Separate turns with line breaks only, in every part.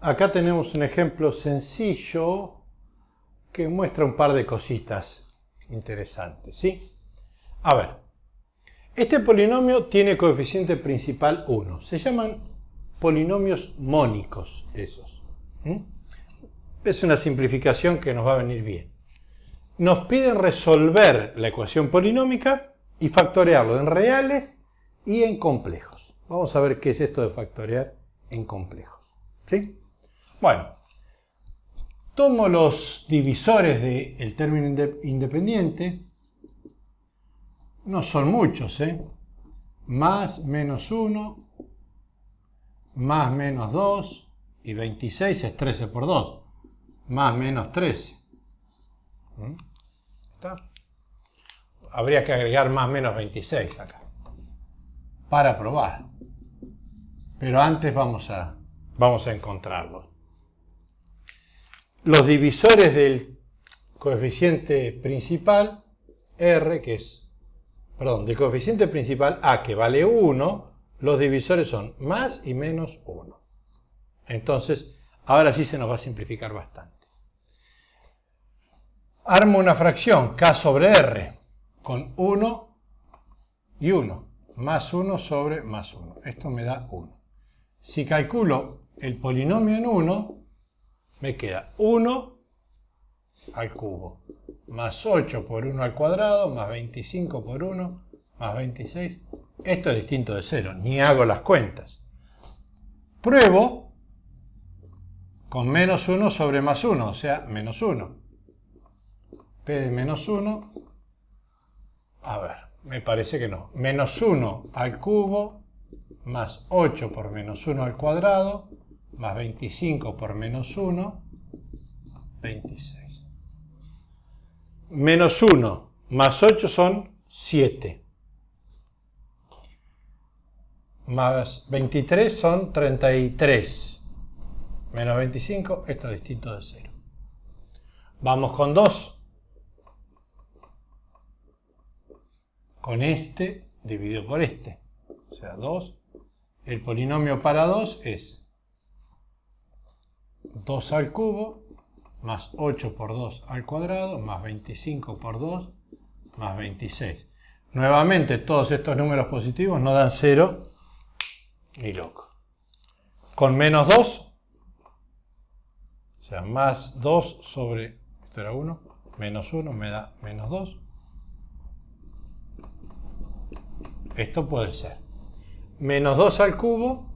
Acá tenemos un ejemplo sencillo que muestra un par de cositas interesantes, ¿sí? A ver, este polinomio tiene coeficiente principal 1. Se llaman polinomios mónicos esos. Es una simplificación que nos va a venir bien. Nos piden resolver la ecuación polinómica y factorearlo en reales y en complejos. Vamos a ver qué es esto de factorear en complejos. ¿Sí? Bueno, tomo los divisores del término independiente, no son muchos, ¿eh? más menos 1, más menos 2, y 26 es 13 por 2, más menos 13. ¿Mm? Habría que agregar más menos 26 acá, para probar. Pero antes vamos a, vamos a encontrarlo los divisores del coeficiente principal R, que es, perdón, del coeficiente principal A, que vale 1, los divisores son más y menos 1. Entonces, ahora sí se nos va a simplificar bastante. Armo una fracción K sobre R con 1 y 1, más 1 sobre más 1. Esto me da 1. Si calculo el polinomio en 1, me queda 1 al cubo, más 8 por 1 al cuadrado, más 25 por 1, más 26. Esto es distinto de 0, ni hago las cuentas. Pruebo con menos 1 sobre más 1, o sea, menos 1. P de menos 1, a ver, me parece que no. Menos 1 al cubo, más 8 por menos 1 al cuadrado, más 25 por menos 1, 26. Menos 1 más 8 son 7. Más 23 son 33. Menos 25, esto es distinto de 0. Vamos con 2. Con este dividido por este. O sea, 2. El polinomio para 2 es 2 al cubo, más 8 por 2 al cuadrado, más 25 por 2, más 26. Nuevamente, todos estos números positivos no dan 0, y loco. Con menos 2, o sea, más 2 sobre, esto era 1, menos 1 me da menos 2. Esto puede ser menos 2 al cubo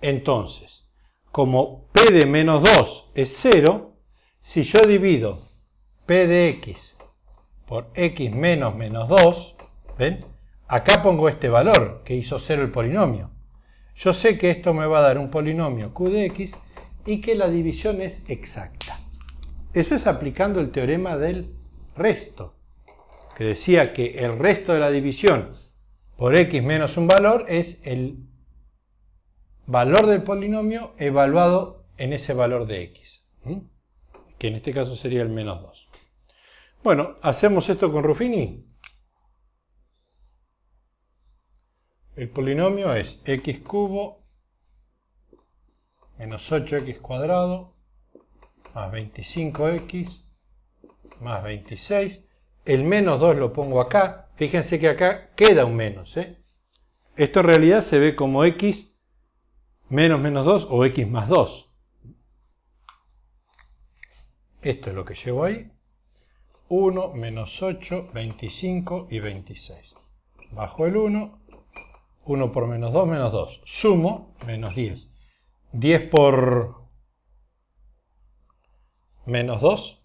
Entonces, como P de menos 2 es 0, si yo divido P de X por X menos menos 2, ¿ven? Acá pongo este valor que hizo 0 el polinomio. Yo sé que esto me va a dar un polinomio Q de X y que la división es exacta. Eso es aplicando el teorema del resto, que decía que el resto de la división por X menos un valor es el valor del polinomio evaluado en ese valor de x, que en este caso sería el menos 2. Bueno, ¿hacemos esto con Ruffini? El polinomio es x cubo menos 8x cuadrado más 25x más 26. El menos 2 lo pongo acá. Fíjense que acá queda un menos. ¿eh? Esto en realidad se ve como x menos menos 2 o x más 2. Esto es lo que llevo ahí. 1, menos 8, 25 y 26. Bajo el 1, 1 por menos 2, menos 2. Sumo, menos 10. 10 por menos 2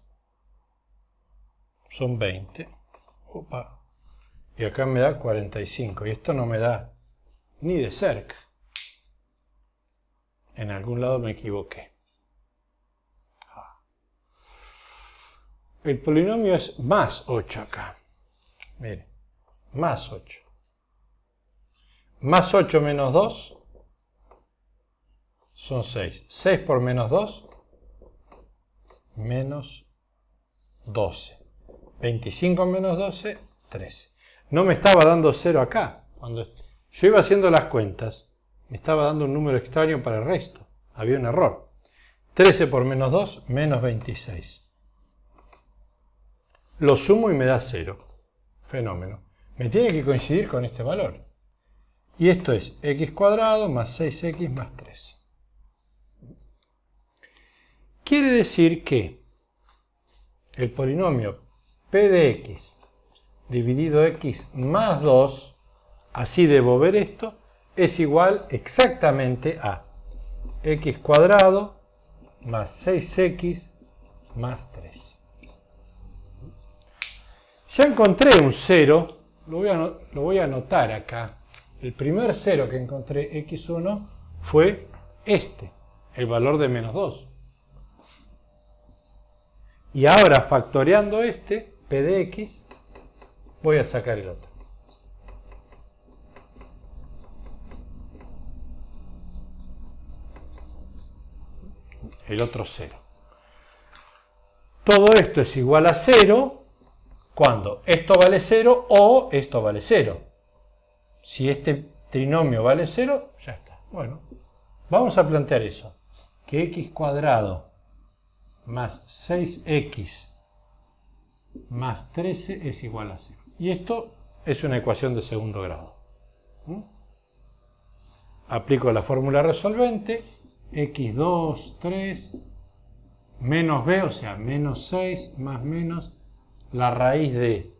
son 20. Opa. Y acá me da 45. Y esto no me da ni de cerca en algún lado me equivoqué. El polinomio es más 8 acá. Mire, más 8. Más 8 menos 2 son 6. 6 por menos 2, menos 12. 25 menos 12, 13. No me estaba dando 0 acá. Cuando yo iba haciendo las cuentas, me estaba dando un número extraño para el resto. Había un error. 13 por menos 2, menos 26. Lo sumo y me da 0. Fenómeno. Me tiene que coincidir con este valor. Y esto es x cuadrado más 6x más 13. Quiere decir que el polinomio p de x dividido x más 2, así debo ver esto, es igual exactamente a x cuadrado más 6x más 3. Ya encontré un 0, lo voy, a, anotar acá. El primer 0 que encontré, x1, fue este, el valor de menos 2. Y ahora, factoreando este, p de x, voy a sacar el otro. el otro 0. Todo esto es igual a 0 cuando esto vale 0 o esto vale 0. Si este trinomio vale 0, ya está. Bueno, vamos a plantear eso. Que x cuadrado más 6x más 13 es igual a 0. Y esto es una ecuación de segundo grado. ¿Mm? Aplico la fórmula resolvente x2, 3, menos b, o sea, menos 6, más menos la raíz de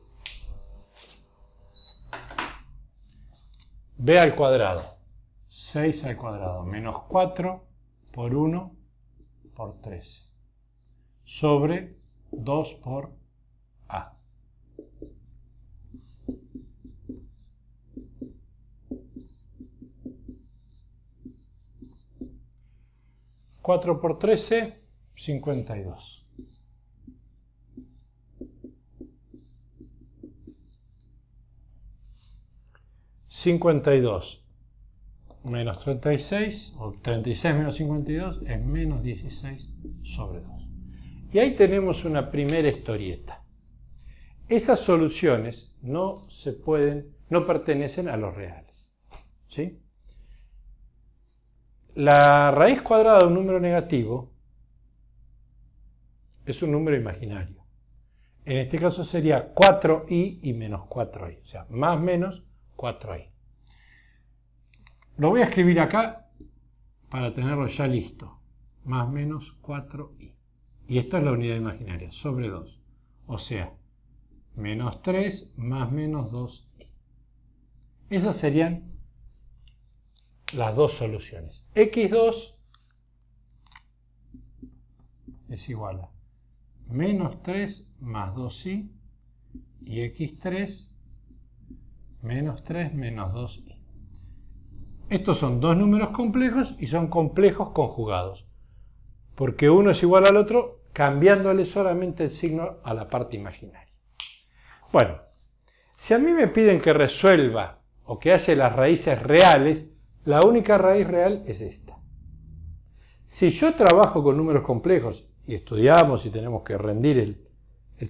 b al cuadrado, 6 al cuadrado, menos 4 por 1 por 13, sobre 2 por a. 4 por 13, 52. 52 menos 36, o 36 menos 52 es menos 16 sobre 2. Y ahí tenemos una primera historieta. Esas soluciones no se pueden, no pertenecen a los reales. ¿Sí? La raíz cuadrada de un número negativo es un número imaginario. En este caso sería 4i y menos 4i, o sea, más menos 4i. Lo voy a escribir acá para tenerlo ya listo. Más menos 4i. Y esta es la unidad imaginaria, sobre 2. O sea, menos 3 más menos 2i. Esas serían las dos soluciones. X2 es igual a menos 3 más 2i y x3 menos 3 menos 2i. Estos son dos números complejos y son complejos conjugados, porque uno es igual al otro cambiándole solamente el signo a la parte imaginaria. Bueno, si a mí me piden que resuelva o que hace las raíces reales, la única raíz real es esta. Si yo trabajo con números complejos y estudiamos y tenemos que rendir el,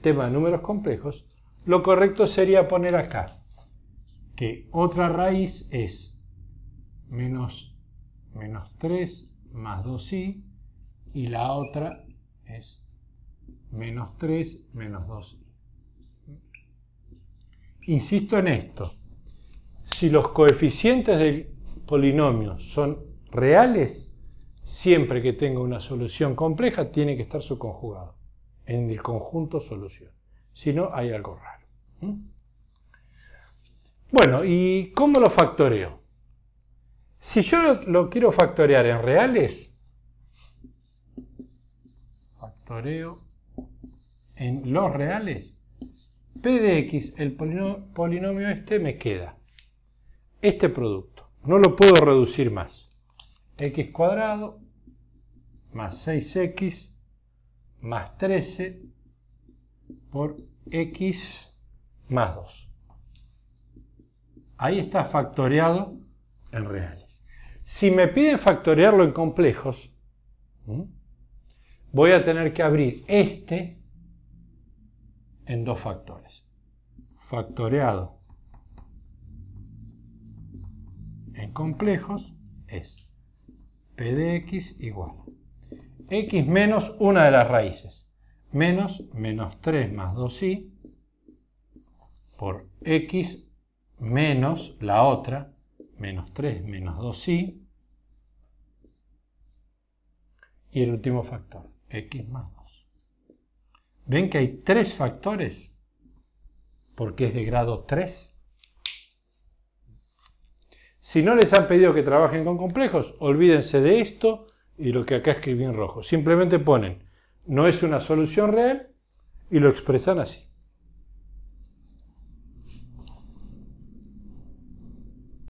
tema de números complejos, lo correcto sería poner acá que otra raíz es menos, menos 3 más 2i y la otra es menos 3 menos 2i. Insisto en esto. Si los coeficientes del polinomios son reales, siempre que tenga una solución compleja, tiene que estar su conjugado en el conjunto solución. Si no, hay algo raro. ¿Mm? Bueno, ¿y cómo lo factoreo? Si yo lo, quiero factorear en reales, factoreo en los reales, p de x, el polinomio este, me queda este producto no lo puedo reducir más. x cuadrado más 6x más 13 por x más 2. Ahí está factoreado en reales. Si me piden factorearlo en complejos, voy a tener que abrir este en dos factores. Factoreado complejos es P de X igual a X menos una de las raíces, menos menos 3 más 2i por X menos la otra, menos 3 menos 2i, y el último factor, X más 2. ¿Ven que hay tres factores? Porque es de grado 3. Si no les han pedido que trabajen con complejos, olvídense de esto y lo que acá escribí en rojo. Simplemente ponen, no es una solución real y lo expresan así.